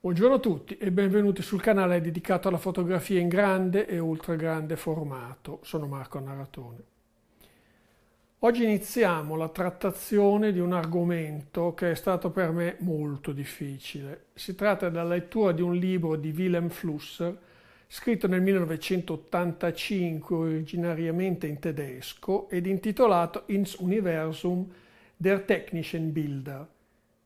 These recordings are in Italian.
Buongiorno a tutti e benvenuti sul canale dedicato alla fotografia in grande e ultra grande formato. Sono Marco Naratone. Oggi iniziamo la trattazione di un argomento che è stato per me molto difficile. Si tratta della lettura di un libro di Willem Flusser, scritto nel 1985 originariamente in tedesco ed intitolato Ins Universum der Technischen Bilder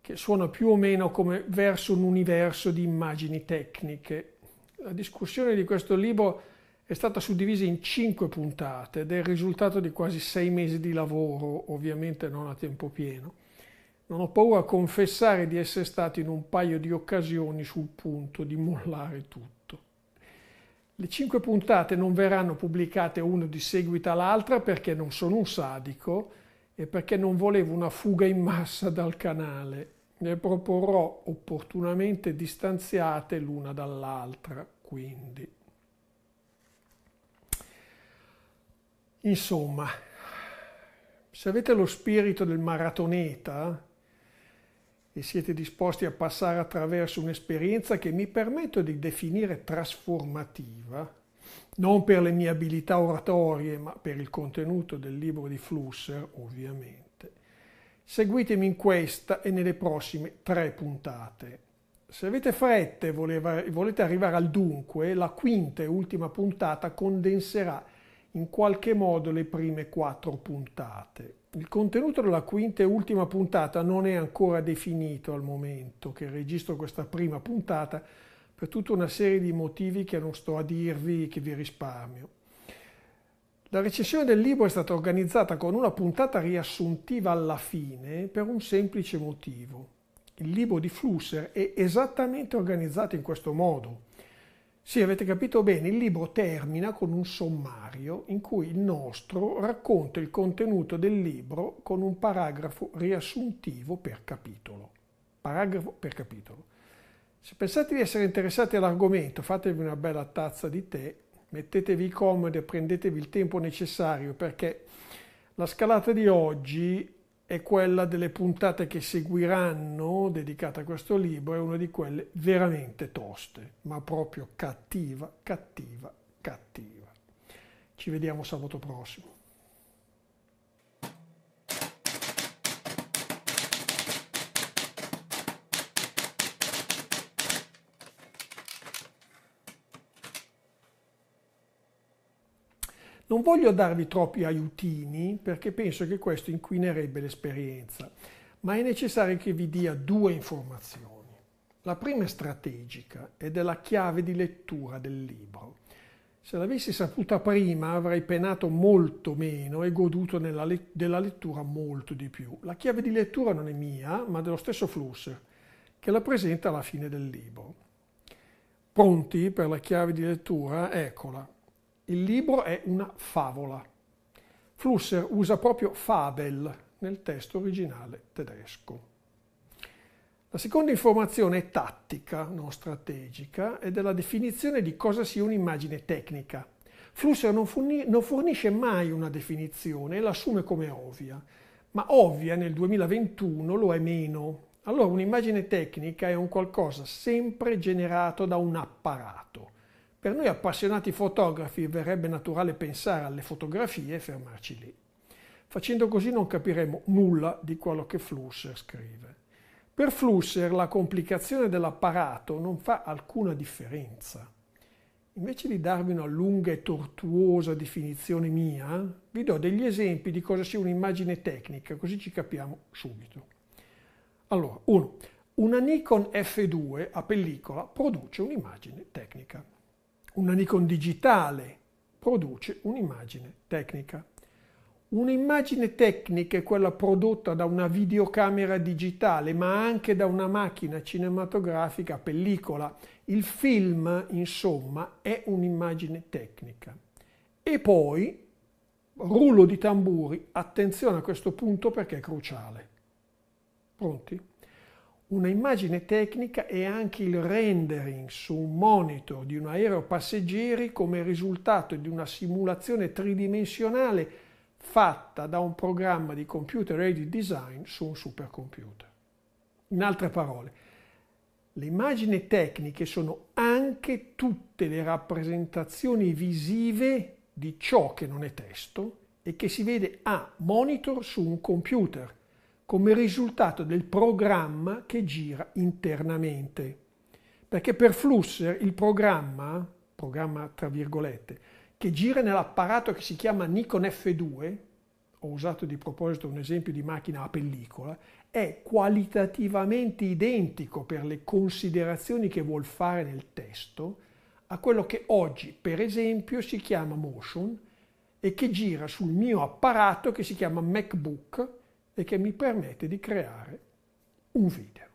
che suona più o meno come verso un universo di immagini tecniche. La discussione di questo libro è stata suddivisa in cinque puntate ed è il risultato di quasi sei mesi di lavoro, ovviamente non a tempo pieno. Non ho paura a confessare di essere stato in un paio di occasioni sul punto di mollare tutto. Le cinque puntate non verranno pubblicate una di seguito all'altra perché non sono un sadico perché non volevo una fuga in massa dal canale. Ne proporrò opportunamente distanziate l'una dall'altra, quindi. Insomma, se avete lo spirito del maratoneta eh, e siete disposti a passare attraverso un'esperienza che mi permetto di definire trasformativa, non per le mie abilità oratorie, ma per il contenuto del libro di Flusser, ovviamente. Seguitemi in questa e nelle prossime tre puntate. Se avete fretta e volete arrivare al dunque, la quinta e ultima puntata condenserà in qualche modo le prime quattro puntate. Il contenuto della quinta e ultima puntata non è ancora definito al momento che registro questa prima puntata, per tutta una serie di motivi che non sto a dirvi, che vi risparmio. La recensione del libro è stata organizzata con una puntata riassuntiva alla fine per un semplice motivo. Il libro di Flusser è esattamente organizzato in questo modo. Sì, avete capito bene, il libro termina con un sommario in cui il nostro racconta il contenuto del libro con un paragrafo riassuntivo per capitolo. Paragrafo per capitolo. Se pensate di essere interessati all'argomento, fatevi una bella tazza di tè, mettetevi comodo e prendetevi il tempo necessario perché la scalata di oggi è quella delle puntate che seguiranno dedicate a questo libro, è una di quelle veramente toste, ma proprio cattiva, cattiva, cattiva. Ci vediamo sabato prossimo. Non voglio darvi troppi aiutini perché penso che questo inquinerebbe l'esperienza, ma è necessario che vi dia due informazioni. La prima è strategica ed è la chiave di lettura del libro. Se l'avessi saputa prima avrei penato molto meno e goduto le- della lettura molto di più. La chiave di lettura non è mia, ma dello stesso Flusser, che la presenta alla fine del libro. Pronti per la chiave di lettura? Eccola. Il libro è una favola. Flusser usa proprio fabel nel testo originale tedesco. La seconda informazione è tattica, non strategica, ed è la definizione di cosa sia un'immagine tecnica. Flusser non, forni- non fornisce mai una definizione l'assume come ovvia, ma ovvia nel 2021 lo è meno. Allora un'immagine tecnica è un qualcosa sempre generato da un apparato. Per noi appassionati fotografi verrebbe naturale pensare alle fotografie e fermarci lì. Facendo così non capiremo nulla di quello che Flusser scrive. Per Flusser la complicazione dell'apparato non fa alcuna differenza. Invece di darvi una lunga e tortuosa definizione mia, vi do degli esempi di cosa sia un'immagine tecnica, così ci capiamo subito. Allora, 1. Una Nikon F2 a pellicola produce un'immagine tecnica. Una Nikon digitale produce un'immagine tecnica. Un'immagine tecnica è quella prodotta da una videocamera digitale, ma anche da una macchina cinematografica pellicola. Il film, insomma, è un'immagine tecnica. E poi, rullo di tamburi, attenzione a questo punto perché è cruciale. Pronti? una immagine tecnica e anche il rendering su un monitor di un aereo passeggeri come risultato di una simulazione tridimensionale fatta da un programma di computer aided design su un supercomputer. In altre parole, le immagini tecniche sono anche tutte le rappresentazioni visive di ciò che non è testo e che si vede a monitor su un computer come risultato del programma che gira internamente. Perché per Flusser il programma, programma tra virgolette, che gira nell'apparato che si chiama Nikon F2, ho usato di proposito un esempio di macchina a pellicola, è qualitativamente identico per le considerazioni che vuol fare nel testo a quello che oggi, per esempio, si chiama Motion e che gira sul mio apparato che si chiama MacBook e che mi permette di creare un video.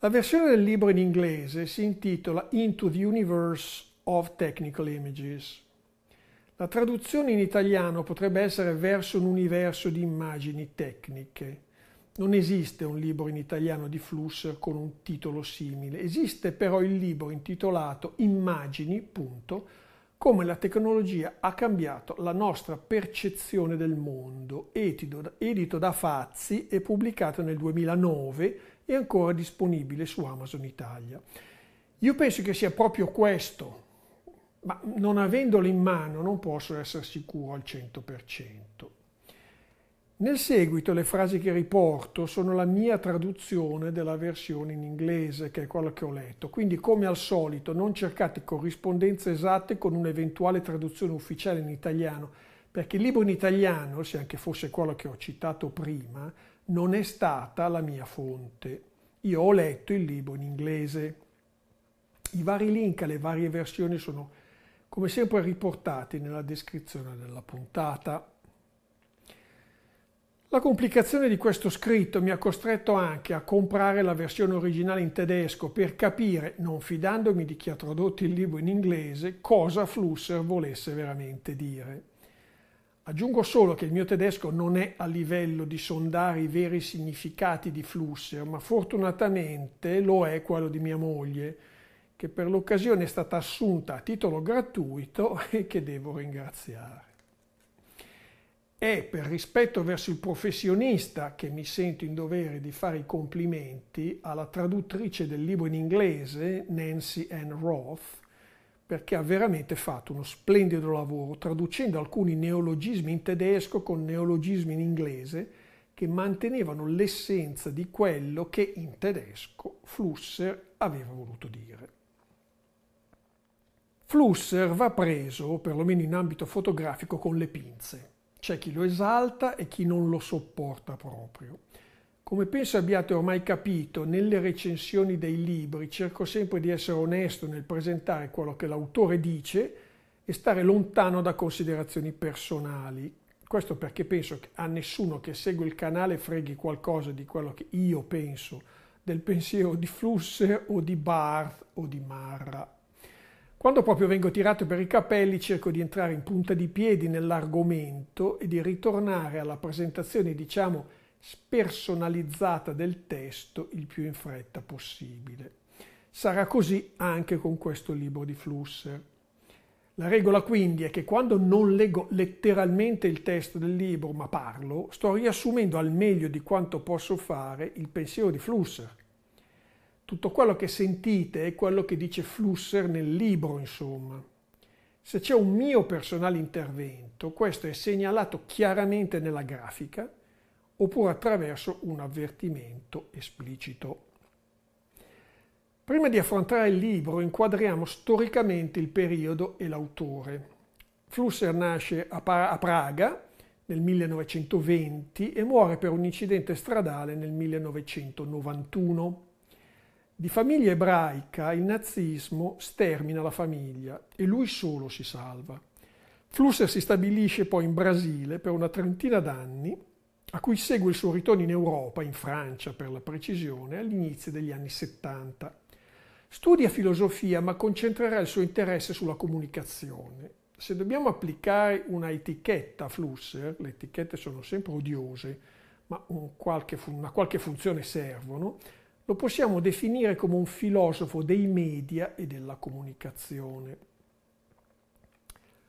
La versione del libro in inglese si intitola Into the Universe of Technical Images. La traduzione in italiano potrebbe essere verso un universo di immagini tecniche. Non esiste un libro in italiano di Flusser con un titolo simile, esiste però il libro intitolato Immagini, punto, come la tecnologia ha cambiato la nostra percezione del mondo, edito da Fazzi e pubblicato nel 2009 e ancora disponibile su Amazon Italia. Io penso che sia proprio questo, ma non avendolo in mano non posso essere sicuro al 100%. Nel seguito le frasi che riporto sono la mia traduzione della versione in inglese, che è quella che ho letto. Quindi, come al solito, non cercate corrispondenze esatte con un'eventuale traduzione ufficiale in italiano, perché il libro in italiano, se anche fosse quello che ho citato prima, non è stata la mia fonte. Io ho letto il libro in inglese. I vari link alle varie versioni sono come sempre riportati nella descrizione della puntata. La complicazione di questo scritto mi ha costretto anche a comprare la versione originale in tedesco per capire, non fidandomi di chi ha tradotto il libro in inglese, cosa Flusser volesse veramente dire. Aggiungo solo che il mio tedesco non è a livello di sondare i veri significati di Flusser, ma fortunatamente lo è quello di mia moglie, che per l'occasione è stata assunta a titolo gratuito e che devo ringraziare è per rispetto verso il professionista che mi sento in dovere di fare i complimenti alla traduttrice del libro in inglese Nancy Ann Roth perché ha veramente fatto uno splendido lavoro traducendo alcuni neologismi in tedesco con neologismi in inglese che mantenevano l'essenza di quello che in tedesco Flusser aveva voluto dire. Flusser va preso, perlomeno in ambito fotografico, con le pinze. C'è chi lo esalta e chi non lo sopporta proprio. Come penso abbiate ormai capito, nelle recensioni dei libri cerco sempre di essere onesto nel presentare quello che l'autore dice e stare lontano da considerazioni personali. Questo perché penso che a nessuno che segue il canale freghi qualcosa di quello che io penso del pensiero di Flusser o di Barth o di Marra. Quando proprio vengo tirato per i capelli cerco di entrare in punta di piedi nell'argomento e di ritornare alla presentazione, diciamo, spersonalizzata del testo il più in fretta possibile. Sarà così anche con questo libro di Flusser. La regola quindi è che quando non leggo letteralmente il testo del libro ma parlo, sto riassumendo al meglio di quanto posso fare il pensiero di Flusser tutto quello che sentite è quello che dice Flusser nel libro, insomma. Se c'è un mio personale intervento, questo è segnalato chiaramente nella grafica oppure attraverso un avvertimento esplicito. Prima di affrontare il libro inquadriamo storicamente il periodo e l'autore. Flusser nasce a, Praga nel 1920 e muore per un incidente stradale nel 1991. Di famiglia ebraica il nazismo stermina la famiglia e lui solo si salva. Flusser si stabilisce poi in Brasile per una trentina d'anni, a cui segue il suo ritorno in Europa, in Francia per la precisione, all'inizio degli anni 70. Studia filosofia ma concentrerà il suo interesse sulla comunicazione. Se dobbiamo applicare una etichetta a Flusser, le etichette sono sempre odiose, ma un qualche, una qualche funzione servono, lo possiamo definire come un filosofo dei media e della comunicazione.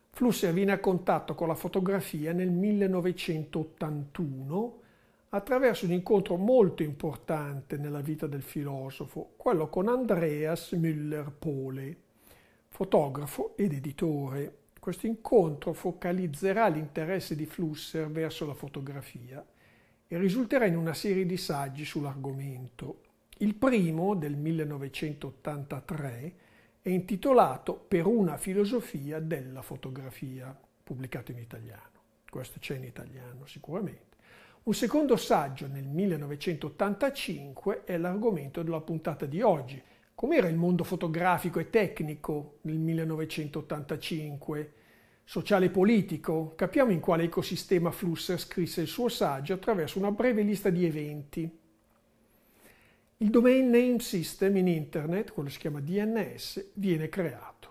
Flusser viene a contatto con la fotografia nel 1981 attraverso un incontro molto importante nella vita del filosofo, quello con Andreas Müller-Pole, fotografo ed editore. Questo incontro focalizzerà l'interesse di Flusser verso la fotografia e risulterà in una serie di saggi sull'argomento. Il primo, del 1983, è intitolato Per una filosofia della fotografia, pubblicato in italiano. Questo c'è in italiano sicuramente. Un secondo saggio nel 1985 è l'argomento della puntata di oggi. Com'era il mondo fotografico e tecnico nel 1985? Sociale e politico? Capiamo in quale ecosistema Flusser scrisse il suo saggio attraverso una breve lista di eventi il Domain Name System in Internet, quello si chiama DNS, viene creato.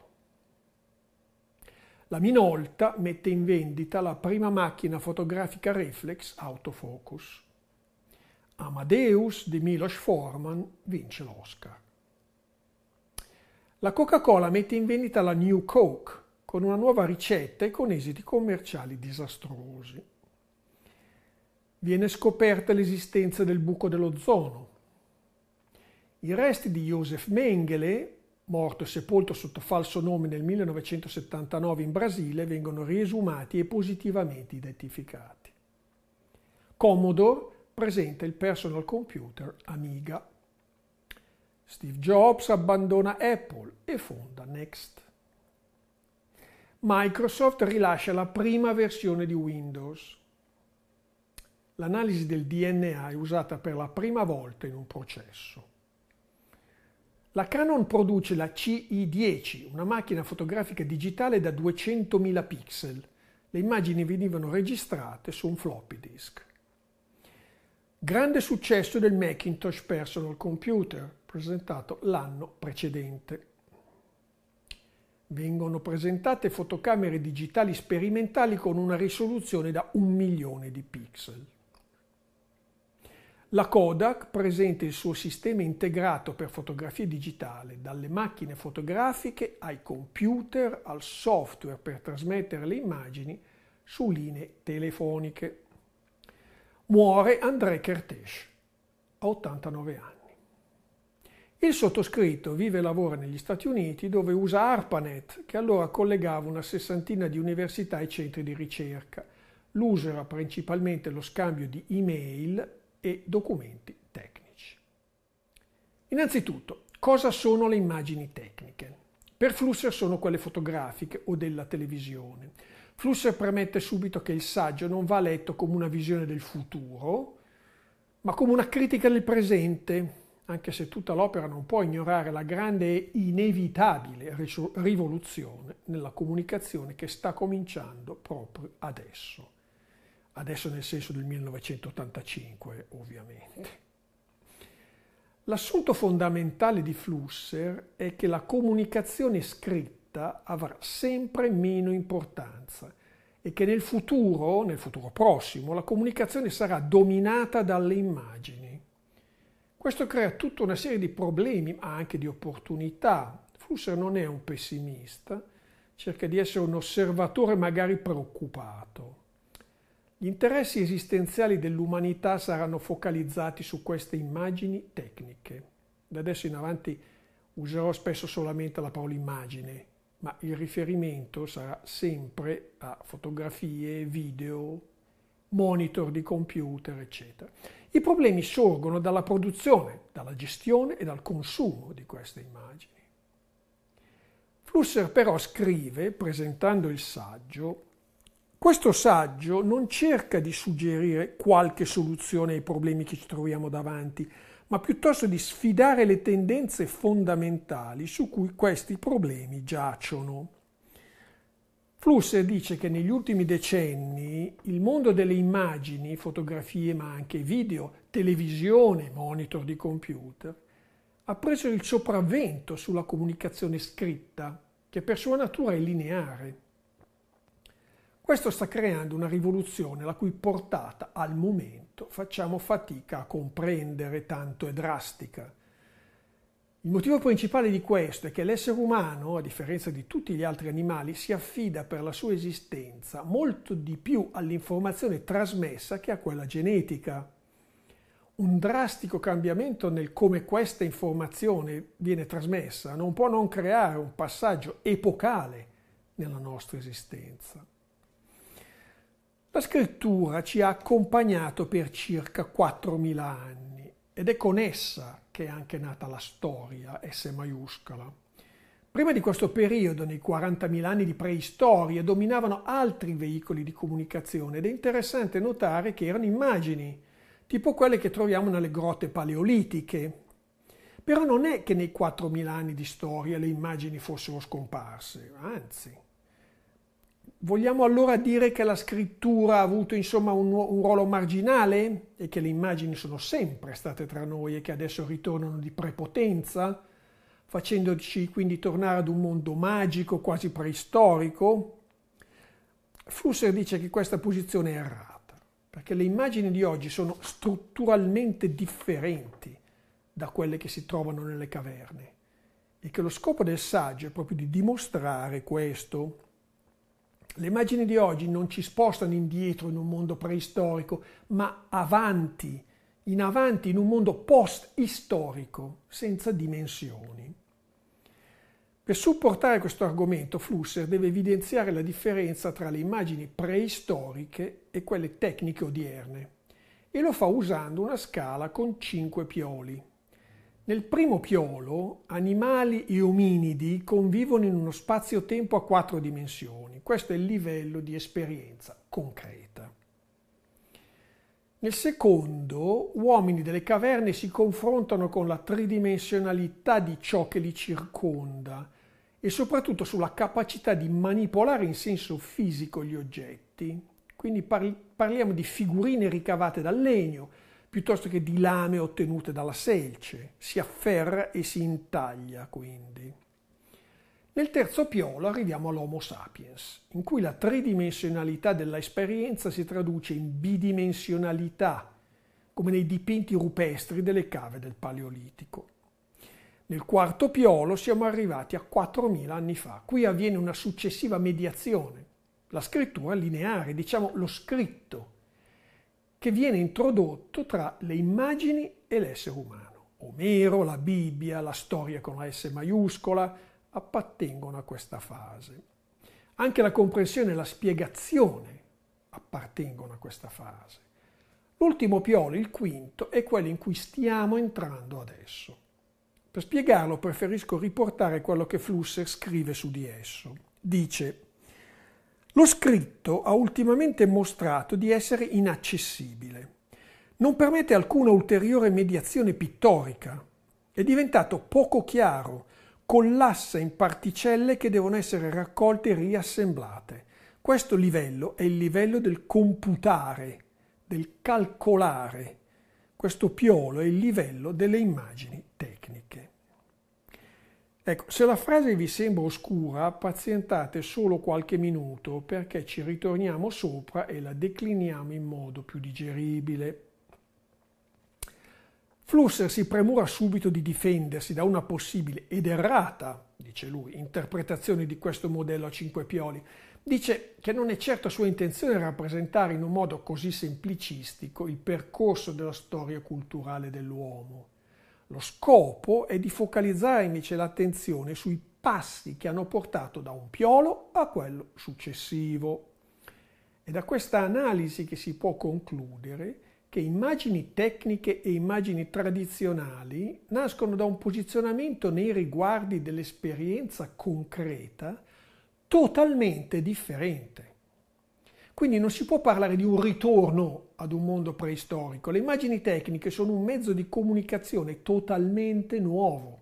La Minolta mette in vendita la prima macchina fotografica reflex autofocus. Amadeus di Miloš Forman vince l'Oscar. La Coca-Cola mette in vendita la New Coke con una nuova ricetta e con esiti commerciali disastrosi. Viene scoperta l'esistenza del buco dell'ozono, i resti di Josef Mengele, morto e sepolto sotto falso nome nel 1979 in Brasile, vengono riesumati e positivamente identificati. Commodore presenta il personal computer Amiga. Steve Jobs abbandona Apple e fonda Next. Microsoft rilascia la prima versione di Windows. L'analisi del DNA è usata per la prima volta in un processo. La Canon produce la CI10, una macchina fotografica digitale da 200.000 pixel. Le immagini venivano registrate su un floppy disk. Grande successo del Macintosh Personal Computer, presentato l'anno precedente. Vengono presentate fotocamere digitali sperimentali con una risoluzione da un milione di pixel. La Kodak presenta il suo sistema integrato per fotografia digitale, dalle macchine fotografiche ai computer al software per trasmettere le immagini su linee telefoniche. Muore André Kertész, a 89 anni. Il sottoscritto vive e lavora negli Stati Uniti dove usa ARPANET, che allora collegava una sessantina di università e centri di ricerca. L'uso era principalmente lo scambio di email e documenti tecnici. Innanzitutto, cosa sono le immagini tecniche? Per Flusser sono quelle fotografiche o della televisione. Flusser premette subito che il saggio non va letto come una visione del futuro, ma come una critica del presente, anche se tutta l'opera non può ignorare la grande e inevitabile rivoluzione nella comunicazione che sta cominciando proprio adesso adesso nel senso del 1985 ovviamente. L'assunto fondamentale di Flusser è che la comunicazione scritta avrà sempre meno importanza e che nel futuro, nel futuro prossimo, la comunicazione sarà dominata dalle immagini. Questo crea tutta una serie di problemi, ma anche di opportunità. Flusser non è un pessimista, cerca di essere un osservatore magari preoccupato. Gli interessi esistenziali dell'umanità saranno focalizzati su queste immagini tecniche. Da adesso in avanti userò spesso solamente la parola immagine, ma il riferimento sarà sempre a fotografie, video, monitor di computer, eccetera. I problemi sorgono dalla produzione, dalla gestione e dal consumo di queste immagini. Flusser però scrive, presentando il saggio, questo saggio non cerca di suggerire qualche soluzione ai problemi che ci troviamo davanti, ma piuttosto di sfidare le tendenze fondamentali su cui questi problemi giacciono. Flusser dice che negli ultimi decenni il mondo delle immagini, fotografie ma anche video, televisione, monitor di computer, ha preso il sopravvento sulla comunicazione scritta, che per sua natura è lineare. Questo sta creando una rivoluzione la cui portata al momento facciamo fatica a comprendere, tanto è drastica. Il motivo principale di questo è che l'essere umano, a differenza di tutti gli altri animali, si affida per la sua esistenza molto di più all'informazione trasmessa che a quella genetica. Un drastico cambiamento nel come questa informazione viene trasmessa non può non creare un passaggio epocale nella nostra esistenza. La scrittura ci ha accompagnato per circa 4.000 anni ed è con essa che è anche nata la storia, S maiuscola. Prima di questo periodo, nei 40.000 anni di preistoria, dominavano altri veicoli di comunicazione ed è interessante notare che erano immagini, tipo quelle che troviamo nelle grotte paleolitiche. Però non è che nei 4.000 anni di storia le immagini fossero scomparse, anzi. Vogliamo allora dire che la scrittura ha avuto insomma un, un, ruolo marginale e che le immagini sono sempre state tra noi e che adesso ritornano di prepotenza, facendoci quindi tornare ad un mondo magico, quasi preistorico? Flusser dice che questa posizione è errata, perché le immagini di oggi sono strutturalmente differenti da quelle che si trovano nelle caverne e che lo scopo del saggio è proprio di dimostrare questo le immagini di oggi non ci spostano indietro in un mondo preistorico, ma avanti, in avanti in un mondo post-istorico, senza dimensioni. Per supportare questo argomento, Flusser deve evidenziare la differenza tra le immagini preistoriche e quelle tecniche odierne e lo fa usando una scala con cinque pioli. Nel primo piolo animali e ominidi convivono in uno spazio-tempo a quattro dimensioni. Questo è il livello di esperienza concreta. Nel secondo, uomini delle caverne si confrontano con la tridimensionalità di ciò che li circonda e soprattutto sulla capacità di manipolare in senso fisico gli oggetti. Quindi parliamo di figurine ricavate dal legno, piuttosto che di lame ottenute dalla selce, si afferra e si intaglia quindi. Nel terzo piolo arriviamo all'Homo sapiens, in cui la tridimensionalità dell'esperienza si traduce in bidimensionalità, come nei dipinti rupestri delle cave del Paleolitico. Nel quarto piolo siamo arrivati a 4.000 anni fa. Qui avviene una successiva mediazione. La scrittura lineare, diciamo lo scritto, che viene introdotto tra le immagini e l'essere umano. Omero, la Bibbia, la storia con la S maiuscola appartengono a questa fase. Anche la comprensione e la spiegazione appartengono a questa fase. L'ultimo piolo, il quinto, è quello in cui stiamo entrando adesso. Per spiegarlo preferisco riportare quello che Flusser scrive su di esso. Dice lo scritto ha ultimamente mostrato di essere inaccessibile. Non permette alcuna ulteriore mediazione pittorica. È diventato poco chiaro, collassa in particelle che devono essere raccolte e riassemblate. Questo livello è il livello del computare, del calcolare. Questo piolo è il livello delle immagini tecniche. Ecco, se la frase vi sembra oscura, pazientate solo qualche minuto perché ci ritorniamo sopra e la decliniamo in modo più digeribile. Flusser si premura subito di difendersi da una possibile ed errata, dice lui, interpretazione di questo modello a cinque pioli. Dice che non è certa sua intenzione rappresentare in un modo così semplicistico il percorso della storia culturale dell'uomo. Lo scopo è di focalizzare invece l'attenzione sui passi che hanno portato da un piolo a quello successivo. È da questa analisi che si può concludere che immagini tecniche e immagini tradizionali nascono da un posizionamento nei riguardi dell'esperienza concreta totalmente differente. Quindi non si può parlare di un ritorno ad un mondo preistorico. Le immagini tecniche sono un mezzo di comunicazione totalmente nuovo.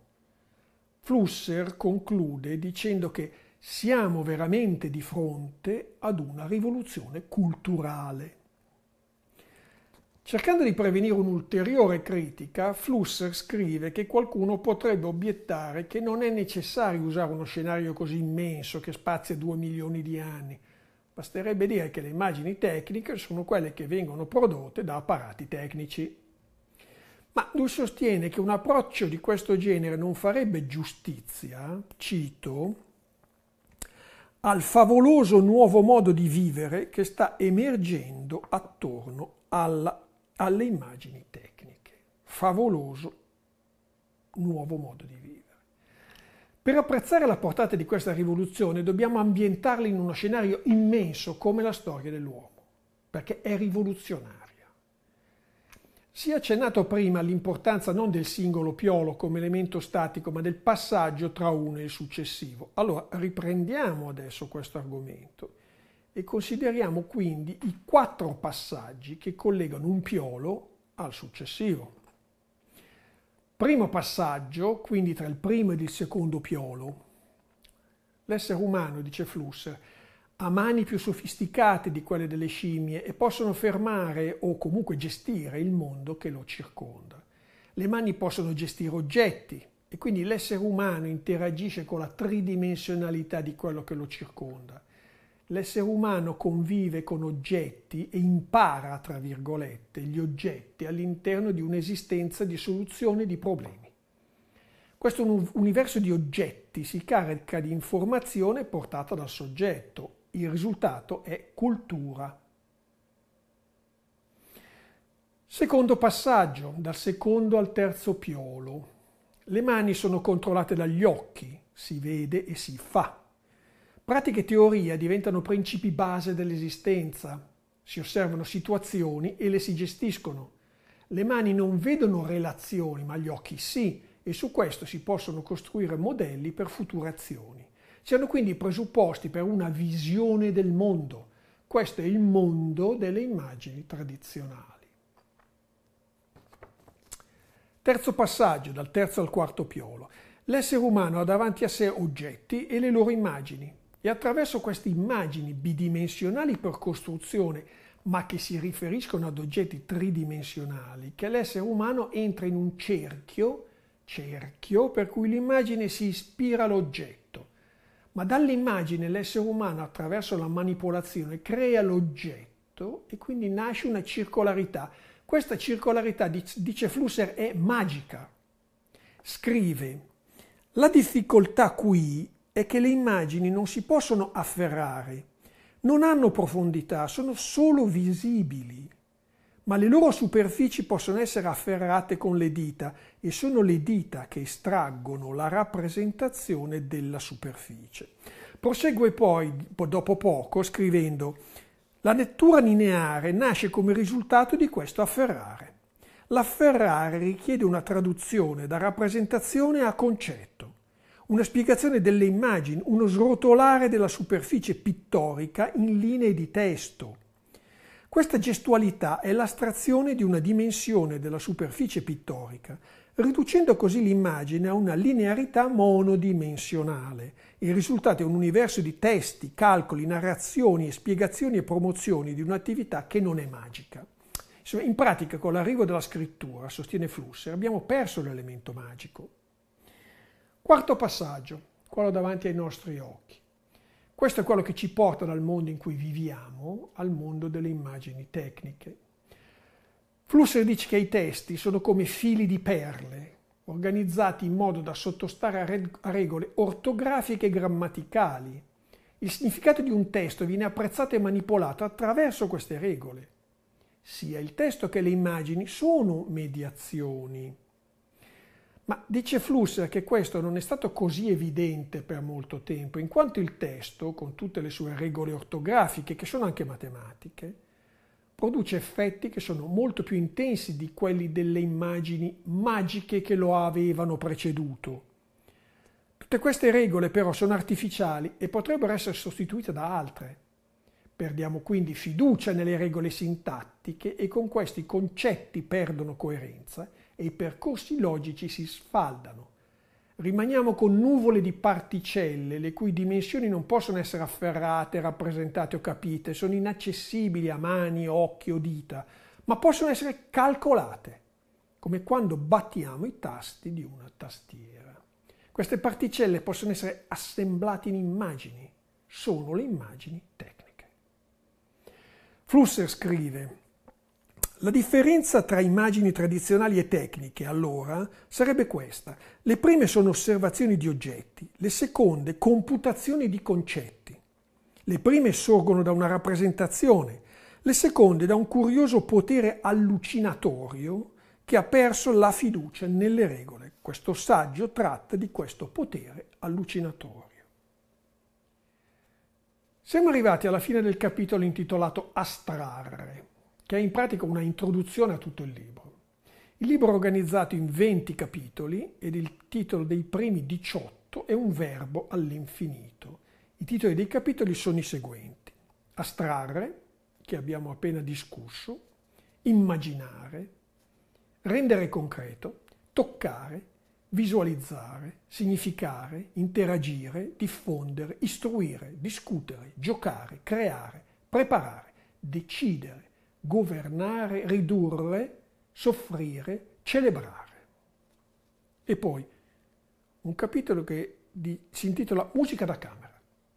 Flusser conclude dicendo che siamo veramente di fronte ad una rivoluzione culturale. Cercando di prevenire un'ulteriore critica, Flusser scrive che qualcuno potrebbe obiettare che non è necessario usare uno scenario così immenso che spazia due milioni di anni, Basterebbe dire che le immagini tecniche sono quelle che vengono prodotte da apparati tecnici. Ma lui sostiene che un approccio di questo genere non farebbe giustizia, cito, al favoloso nuovo modo di vivere che sta emergendo attorno alla, alle immagini tecniche. Favoloso nuovo modo di vivere. Per apprezzare la portata di questa rivoluzione dobbiamo ambientarla in uno scenario immenso come la storia dell'uomo, perché è rivoluzionaria. Si è accennato prima all'importanza non del singolo piolo come elemento statico, ma del passaggio tra uno e il successivo. Allora riprendiamo adesso questo argomento e consideriamo quindi i quattro passaggi che collegano un piolo al successivo. Primo passaggio, quindi tra il primo ed il secondo piolo. L'essere umano, dice Flusser, ha mani più sofisticate di quelle delle scimmie e possono fermare o comunque gestire il mondo che lo circonda. Le mani possono gestire oggetti e quindi l'essere umano interagisce con la tridimensionalità di quello che lo circonda l'essere umano convive con oggetti e impara, tra virgolette, gli oggetti all'interno di un'esistenza di soluzione di problemi. Questo universo di oggetti si carica di informazione portata dal soggetto. Il risultato è cultura. Secondo passaggio, dal secondo al terzo piolo. Le mani sono controllate dagli occhi, si vede e si fa. Pratiche e teoria diventano principi base dell'esistenza. Si osservano situazioni e le si gestiscono. Le mani non vedono relazioni, ma gli occhi sì, e su questo si possono costruire modelli per future azioni. hanno quindi i presupposti per una visione del mondo. Questo è il mondo delle immagini tradizionali. Terzo passaggio, dal terzo al quarto piolo. L'essere umano ha davanti a sé oggetti e le loro immagini e attraverso queste immagini bidimensionali per costruzione, ma che si riferiscono ad oggetti tridimensionali, che l'essere umano entra in un cerchio, cerchio per cui l'immagine si ispira all'oggetto. Ma dall'immagine l'essere umano attraverso la manipolazione crea l'oggetto e quindi nasce una circolarità. Questa circolarità, dice Flusser, è magica. Scrive, la difficoltà qui è che le immagini non si possono afferrare, non hanno profondità, sono solo visibili, ma le loro superfici possono essere afferrate con le dita e sono le dita che estraggono la rappresentazione della superficie. Prosegue poi, dopo poco, scrivendo la lettura lineare nasce come risultato di questo afferrare. L'afferrare richiede una traduzione da rappresentazione a concetto una spiegazione delle immagini, uno srotolare della superficie pittorica in linee di testo. Questa gestualità è l'astrazione di una dimensione della superficie pittorica, riducendo così l'immagine a una linearità monodimensionale. Il risultato è un universo di testi, calcoli, narrazioni, spiegazioni e promozioni di un'attività che non è magica. in pratica, con l'arrivo della scrittura, sostiene Flusser, abbiamo perso l'elemento magico. Quarto passaggio, quello davanti ai nostri occhi. Questo è quello che ci porta dal mondo in cui viviamo al mondo delle immagini tecniche. Flusser dice che i testi sono come fili di perle, organizzati in modo da sottostare a regole ortografiche e grammaticali. Il significato di un testo viene apprezzato e manipolato attraverso queste regole. Sia il testo che le immagini sono mediazioni. Ma dice Flusser che questo non è stato così evidente per molto tempo, in quanto il testo, con tutte le sue regole ortografiche, che sono anche matematiche, produce effetti che sono molto più intensi di quelli delle immagini magiche che lo avevano preceduto. Tutte queste regole però sono artificiali e potrebbero essere sostituite da altre. Perdiamo quindi fiducia nelle regole sintattiche e con questi concetti perdono coerenza e i percorsi logici si sfaldano. Rimaniamo con nuvole di particelle le cui dimensioni non possono essere afferrate, rappresentate o capite, sono inaccessibili a mani, occhi o dita, ma possono essere calcolate, come quando battiamo i tasti di una tastiera. Queste particelle possono essere assemblate in immagini, sono le immagini tecniche. Flusser scrive la differenza tra immagini tradizionali e tecniche, allora, sarebbe questa. Le prime sono osservazioni di oggetti, le seconde computazioni di concetti. Le prime sorgono da una rappresentazione, le seconde da un curioso potere allucinatorio che ha perso la fiducia nelle regole. Questo saggio tratta di questo potere allucinatorio. Siamo arrivati alla fine del capitolo intitolato Astrarre che è in pratica una introduzione a tutto il libro. Il libro è organizzato in 20 capitoli ed il titolo dei primi 18 è un verbo all'infinito. I titoli dei capitoli sono i seguenti. Astrarre, che abbiamo appena discusso, immaginare, rendere concreto, toccare, visualizzare, significare, interagire, diffondere, istruire, discutere, giocare, creare, preparare, decidere, governare, ridurre, soffrire, celebrare. E poi un capitolo che di, si intitola Musica da camera.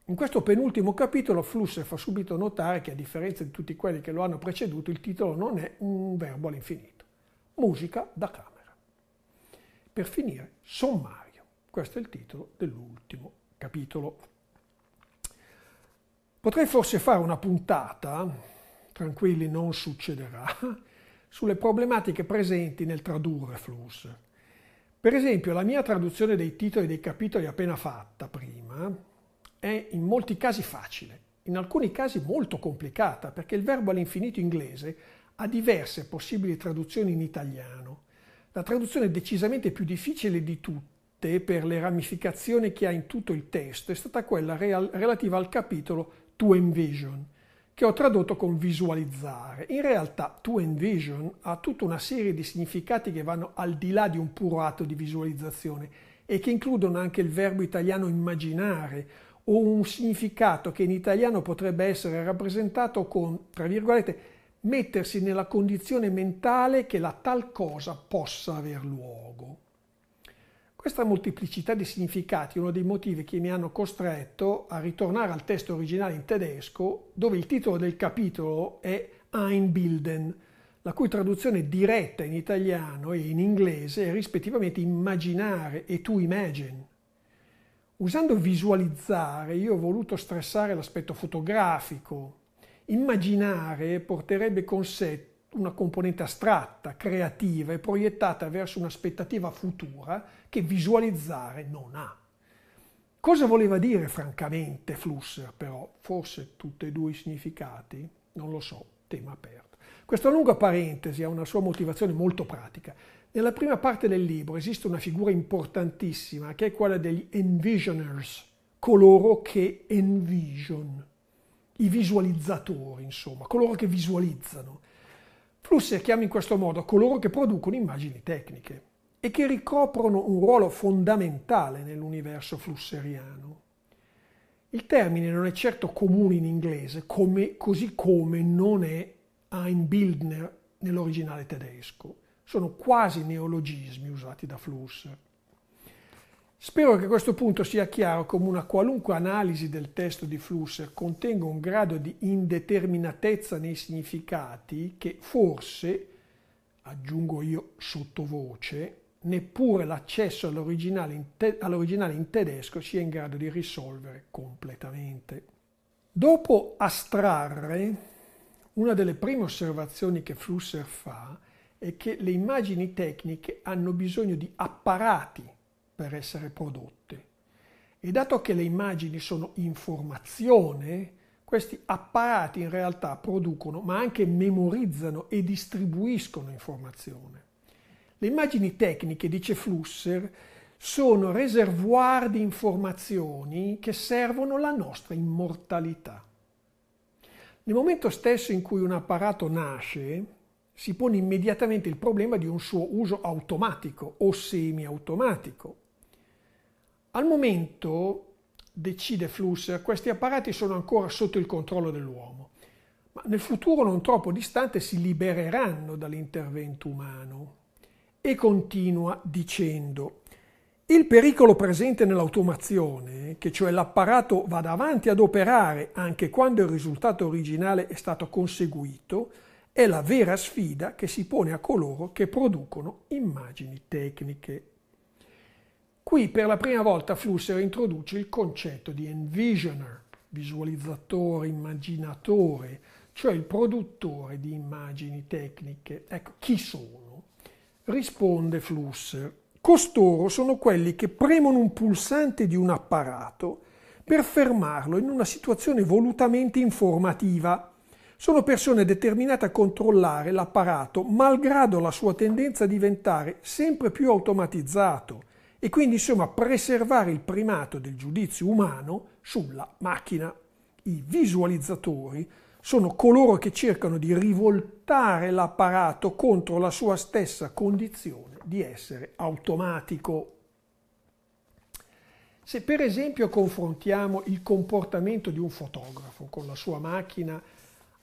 In questo penultimo capitolo Flusser fa subito notare che a differenza di tutti quelli che lo hanno preceduto il titolo non è un verbo all'infinito. Musica da camera. Per finire, sommario. Questo è il titolo dell'ultimo capitolo. Potrei forse fare una puntata tranquilli non succederà, sulle problematiche presenti nel tradurre Flus. Per esempio la mia traduzione dei titoli dei capitoli appena fatta prima è in molti casi facile, in alcuni casi molto complicata perché il verbo all'infinito inglese ha diverse possibili traduzioni in italiano. La traduzione decisamente più difficile di tutte per le ramificazioni che ha in tutto il testo è stata quella real- relativa al capitolo To Envision, che ho tradotto con visualizzare. In realtà to envision ha tutta una serie di significati che vanno al di là di un puro atto di visualizzazione e che includono anche il verbo italiano immaginare o un significato che in italiano potrebbe essere rappresentato con, tra virgolette, mettersi nella condizione mentale che la tal cosa possa aver luogo questa molteplicità di significati è uno dei motivi che mi hanno costretto a ritornare al testo originale in tedesco, dove il titolo del capitolo è Einbilden, la cui traduzione diretta in italiano e in inglese è rispettivamente immaginare e to imagine. Usando visualizzare, io ho voluto stressare l'aspetto fotografico. Immaginare porterebbe con sé una componente astratta, creativa e proiettata verso un'aspettativa futura che visualizzare non ha. Cosa voleva dire francamente Flusser però? Forse tutti e due i significati? Non lo so, tema aperto. Questa lunga parentesi ha una sua motivazione molto pratica. Nella prima parte del libro esiste una figura importantissima che è quella degli envisioners, coloro che envision, i visualizzatori insomma, coloro che visualizzano. Flusser chiama in questo modo coloro che producono immagini tecniche e che ricoprono un ruolo fondamentale nell'universo flusseriano. Il termine non è certo comune in inglese, come, così come non è ein Bildner nell'originale tedesco. Sono quasi neologismi usati da Flusser. Spero che questo punto sia chiaro come una qualunque analisi del testo di Flusser contenga un grado di indeterminatezza nei significati che forse, aggiungo io sottovoce, neppure l'accesso all'originale in, te- all'originale in tedesco sia in grado di risolvere completamente. Dopo astrarre, una delle prime osservazioni che Flusser fa è che le immagini tecniche hanno bisogno di apparati per essere prodotte. E dato che le immagini sono informazione, questi apparati in realtà producono, ma anche memorizzano e distribuiscono informazione. Le immagini tecniche, dice Flusser, sono reservoir di informazioni che servono alla nostra immortalità. Nel momento stesso in cui un apparato nasce, si pone immediatamente il problema di un suo uso automatico o semi-automatico, al momento, decide Flusser, questi apparati sono ancora sotto il controllo dell'uomo, ma nel futuro non troppo distante si libereranno dall'intervento umano. E continua dicendo, il pericolo presente nell'automazione, che cioè l'apparato vada avanti ad operare anche quando il risultato originale è stato conseguito, è la vera sfida che si pone a coloro che producono immagini tecniche. Qui per la prima volta Flusser introduce il concetto di envisioner, visualizzatore, immaginatore, cioè il produttore di immagini tecniche. Ecco, chi sono? Risponde Flusser. Costoro sono quelli che premono un pulsante di un apparato per fermarlo in una situazione volutamente informativa. Sono persone determinate a controllare l'apparato malgrado la sua tendenza a diventare sempre più automatizzato e quindi insomma preservare il primato del giudizio umano sulla macchina. I visualizzatori sono coloro che cercano di rivoltare l'apparato contro la sua stessa condizione di essere automatico. Se per esempio confrontiamo il comportamento di un fotografo con la sua macchina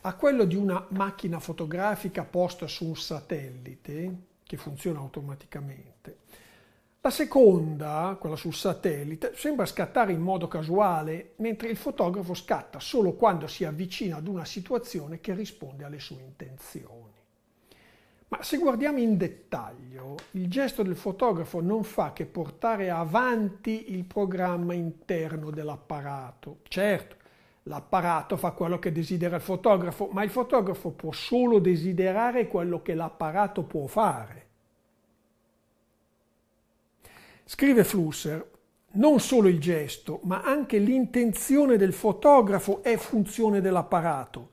a quello di una macchina fotografica posta su un satellite che funziona automaticamente, la seconda, quella sul satellite, sembra scattare in modo casuale, mentre il fotografo scatta solo quando si avvicina ad una situazione che risponde alle sue intenzioni. Ma se guardiamo in dettaglio, il gesto del fotografo non fa che portare avanti il programma interno dell'apparato. Certo, l'apparato fa quello che desidera il fotografo, ma il fotografo può solo desiderare quello che l'apparato può fare. Scrive Flusser, non solo il gesto, ma anche l'intenzione del fotografo è funzione dell'apparato.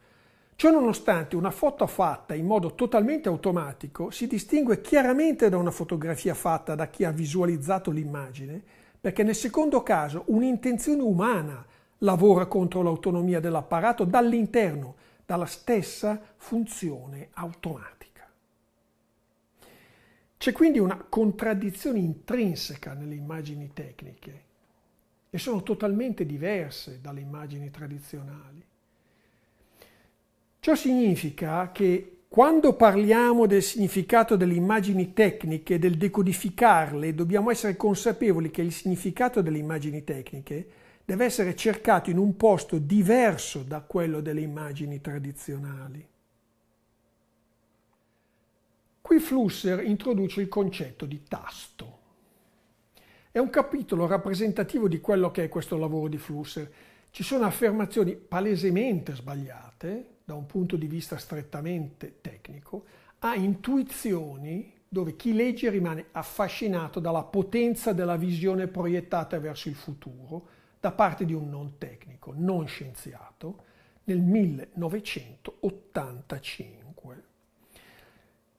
Ciononostante una foto fatta in modo totalmente automatico si distingue chiaramente da una fotografia fatta da chi ha visualizzato l'immagine, perché nel secondo caso un'intenzione umana lavora contro l'autonomia dell'apparato dall'interno, dalla stessa funzione automatica. C'è quindi una contraddizione intrinseca nelle immagini tecniche e sono totalmente diverse dalle immagini tradizionali. Ciò significa che quando parliamo del significato delle immagini tecniche, del decodificarle, dobbiamo essere consapevoli che il significato delle immagini tecniche deve essere cercato in un posto diverso da quello delle immagini tradizionali. Qui Flusser introduce il concetto di tasto. È un capitolo rappresentativo di quello che è questo lavoro di Flusser. Ci sono affermazioni palesemente sbagliate da un punto di vista strettamente tecnico, a intuizioni dove chi legge rimane affascinato dalla potenza della visione proiettata verso il futuro da parte di un non tecnico, non scienziato, nel 1985.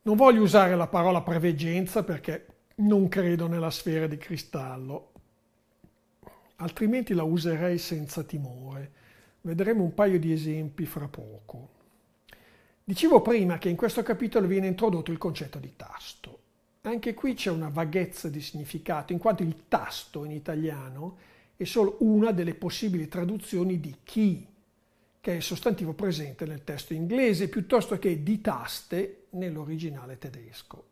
Non voglio usare la parola preveggenza perché non credo nella sfera di cristallo, altrimenti la userei senza timore. Vedremo un paio di esempi fra poco. Dicevo prima che in questo capitolo viene introdotto il concetto di tasto. Anche qui c'è una vaghezza di significato, in quanto il tasto in italiano è solo una delle possibili traduzioni di key, che è il sostantivo presente nel testo inglese, piuttosto che di taste nell'originale tedesco.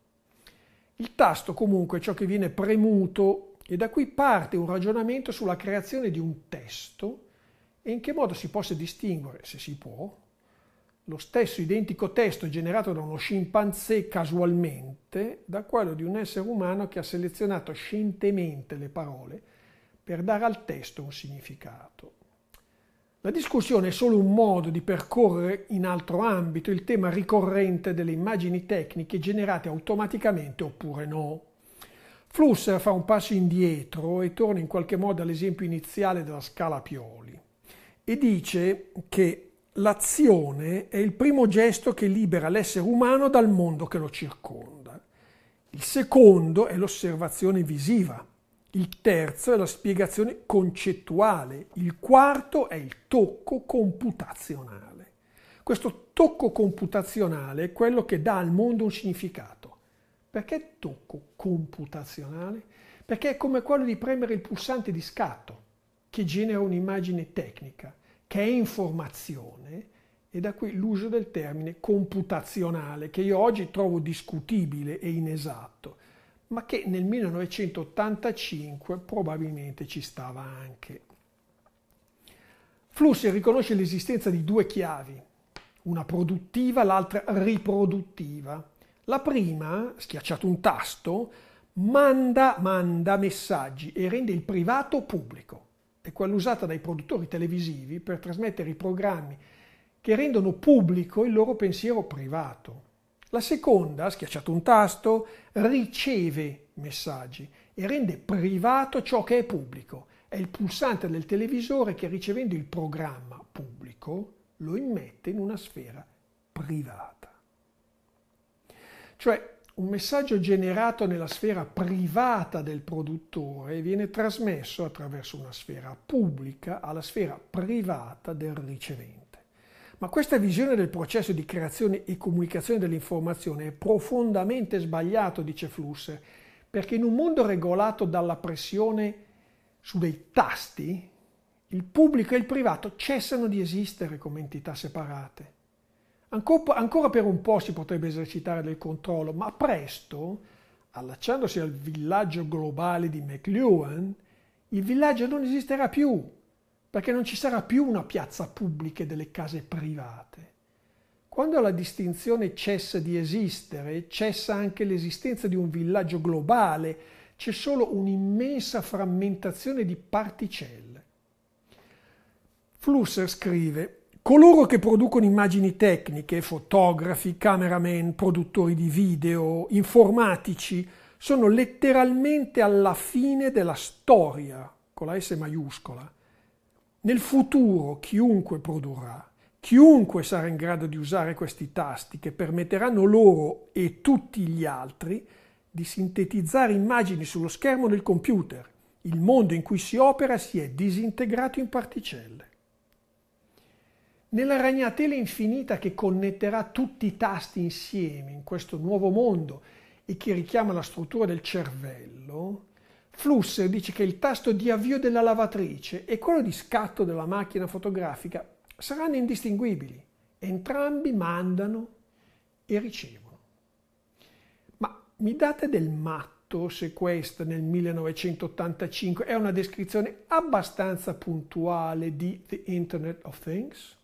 Il tasto comunque è ciò che viene premuto e da qui parte un ragionamento sulla creazione di un testo e in che modo si possa distinguere, se si può, lo stesso identico testo generato da uno scimpanzé casualmente da quello di un essere umano che ha selezionato scientemente le parole per dare al testo un significato. La discussione è solo un modo di percorrere in altro ambito il tema ricorrente delle immagini tecniche generate automaticamente oppure no. Flusser fa un passo indietro e torna in qualche modo all'esempio iniziale della scala Pioli e dice che l'azione è il primo gesto che libera l'essere umano dal mondo che lo circonda. Il secondo è l'osservazione visiva, il terzo è la spiegazione concettuale, il quarto è il tocco computazionale. Questo tocco computazionale è quello che dà al mondo un significato. Perché tocco computazionale? Perché è come quello di premere il pulsante di scatto, che genera un'immagine tecnica, che è informazione, e da qui l'uso del termine computazionale, che io oggi trovo discutibile e inesatto, ma che nel 1985 probabilmente ci stava anche. Flussi riconosce l'esistenza di due chiavi, una produttiva, l'altra riproduttiva. La prima, schiacciato un tasto, manda, manda messaggi e rende il privato pubblico. È quella usata dai produttori televisivi per trasmettere i programmi che rendono pubblico il loro pensiero privato. La seconda, schiacciato un tasto, riceve messaggi e rende privato ciò che è pubblico. È il pulsante del televisore che ricevendo il programma pubblico lo immette in una sfera privata. Cioè un messaggio generato nella sfera privata del produttore viene trasmesso attraverso una sfera pubblica alla sfera privata del ricevente. Ma questa visione del processo di creazione e comunicazione dell'informazione è profondamente sbagliato, dice Flusser, perché in un mondo regolato dalla pressione su dei tasti, il pubblico e il privato cessano di esistere come entità separate. Ancora per un po' si potrebbe esercitare del controllo, ma presto, allacciandosi al villaggio globale di McLuhan, il villaggio non esisterà più perché non ci sarà più una piazza pubblica e delle case private. Quando la distinzione cessa di esistere, cessa anche l'esistenza di un villaggio globale, c'è solo un'immensa frammentazione di particelle. Flusser scrive Coloro che producono immagini tecniche, fotografi, cameraman, produttori di video, informatici, sono letteralmente alla fine della storia, con la S maiuscola, nel futuro chiunque produrrà, chiunque sarà in grado di usare questi tasti che permetteranno loro e tutti gli altri di sintetizzare immagini sullo schermo del computer. Il mondo in cui si opera si è disintegrato in particelle. Nella ragnatela infinita che connetterà tutti i tasti insieme in questo nuovo mondo e che richiama la struttura del cervello, Flusser dice che il tasto di avvio della lavatrice e quello di scatto della macchina fotografica saranno indistinguibili. Entrambi mandano e ricevono. Ma mi date del matto se questa nel 1985 è una descrizione abbastanza puntuale di The Internet of Things?